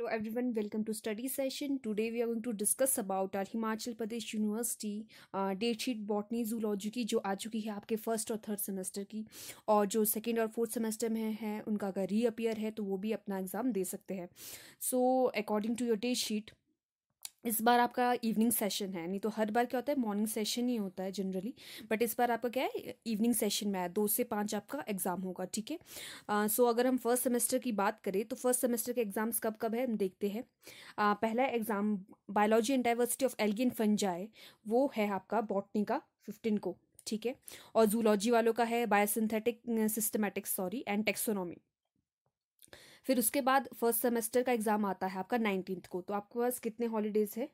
Hello everyone welcome to study session today we are going to discuss about our Himachal Pradesh university date sheet botany zoology की जो आ चुकी है आपके first और third semester की और जो सेकेंड और फोर्थ सेमेस्टर में है उनका अगर रीअपियर है तो वो भी अपना एग्जाम दे सकते हैं so according to your date sheet इस बार आपका इवनिंग सेशन है नहीं तो हर बार क्या होता है मॉर्निंग सेशन ही होता है जनरली बट इस बार आपका क्या है इवनिंग सेशन में है दो से पाँच आपका एग्ज़ाम होगा ठीक है सो अगर हम फर्स्ट सेमेस्टर की बात करें तो फर्स्ट सेमेस्टर के एग्ज़ाम्स कब कब है हम देखते हैं uh, पहला exam biology and diversity of algae fungi वो है आपका बॉटनी का फिफ्टीन को ठीक है और जूलॉजी वालों का है biosynthetic systematics sorry and taxonomy फिर उसके बाद फर्स्ट सेमेस्टर का एग्ज़ाम आता है आपका नाइनटीन को तो आपके पास कितने हॉलीडेज़ है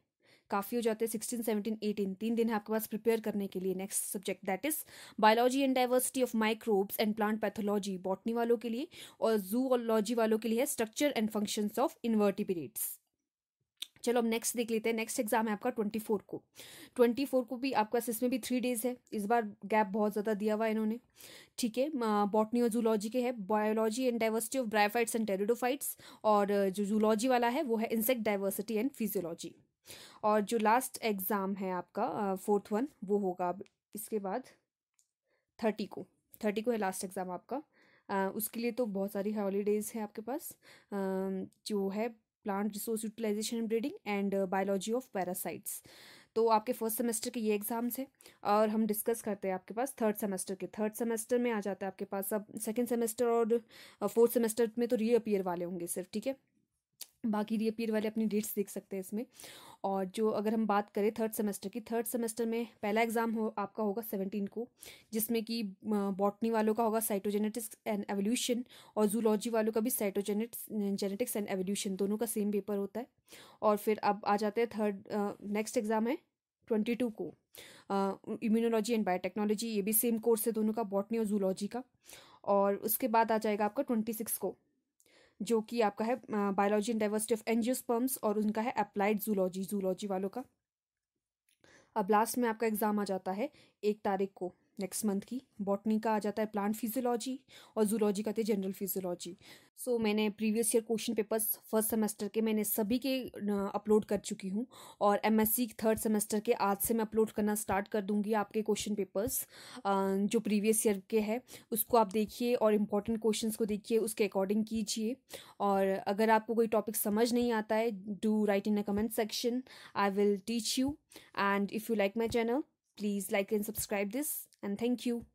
काफ़ी हो जाते हैं सिक्सटीन सेवनटीन एटीन तीन दिन है आपके पास प्रिपेयर करने के लिए next subject that is biology and diversity of microbes and plant pathology botany वालों के लिए और जूलॉजी वालों के लिए है structure and functions of invertebrates चलो अब नेक्स्ट देख लेते हैं नेक्स्ट एग्जाम है आपका ट्वेंटी फोर को ट्वेंटी फोर को भी आपका इसमें भी थ्री डेज है इस बार गैप बहुत ज़्यादा दिया हुआ है इन्होंने ठीक है बॉटनी और जूलॉजी के है biology and diversity of bryophytes and pteridophytes और जो जूलॉजी वाला है वो है इंसेक्ट डाइवर्सिटी एंड फिजियोलॉजी और जो लास्ट एग्ज़ाम है आपका फोर्थ वन वो होगा अब इसके बाद थर्टी को थर्टी को है लास्ट एग्ज़ाम आपका आ, उसके लिए तो बहुत सारी हॉलीडेज़ हैं आपके पास आ, जो है plant resource utilization breeding and biology of parasites तो आपके फर्स्ट सेमेस्टर के ये एग्ज़ाम्स हैं और हम डिस्कस करते हैं आपके पास थर्ड सेमेस्टर के थर्ड सेमेस्टर में आ जाता है आपके पास अब सेकेंड सेमेस्टर और फोर्थ uh, सेमेस्टर में तो रीअपियर वाले होंगे सिर्फ ठीक है बाकी रीअपियर वाले अपनी डेट्स देख सकते हैं इसमें और जो अगर हम बात करें थर्ड सेमेस्टर की थर्ड सेमेस्टर में पहला एग्ज़ाम हो आपका होगा सेवनटीन को जिसमें कि बॉटनी वालों का होगा साइटोजेनेटिक्स एंड एवोल्यूशन और जूलॉजी वालों का भी साइटोजेनेटिक्स जेनेटिक्स एंड एवोल्यूशन दोनों का सेम पेपर होता है और फिर अब आ जाते हैं थर्ड नेक्स्ट एग्ज़ाम है ट्वेंटी टू को इम्यूनोलॉजी एंड बायोटेक्नोलॉजी ये भी सेम कोर्स है दोनों का बॉटनी और जूलॉजी का और उसके बाद आ जाएगा आपका ट्वेंटी सिक्स को जो कि आपका है biology and diversity of angiosperms और उनका है अप्लाइड जूलॉजी जूलॉजी वालों का अब लास्ट में आपका एग्ज़ाम आ जाता है एक तारीख को नेक्स्ट मंथ की बॉटनी का आ जाता है प्लांट फिजियोलॉजी और जूलॉजी का आते हैं जनरल फिजियोलॉजी सो so, मैंने previous year question papers first semester के मैंने सभी के अपलोड कर चुकी हूँ और M S C third semester के आज से मैं अपलोड करना स्टार्ट कर दूँगी आपके क्वेश्चन पेपर्स जो प्रीवियस ईयर के है उसको आप देखिए और इम्पॉर्टेंट क्वेश्चन को देखिए उसके अकॉर्डिंग कीजिए और अगर आपको कोई टॉपिक समझ नहीं आता है do write in a comment section I will teach you and if you like my channel please like and subscribe this and thank you.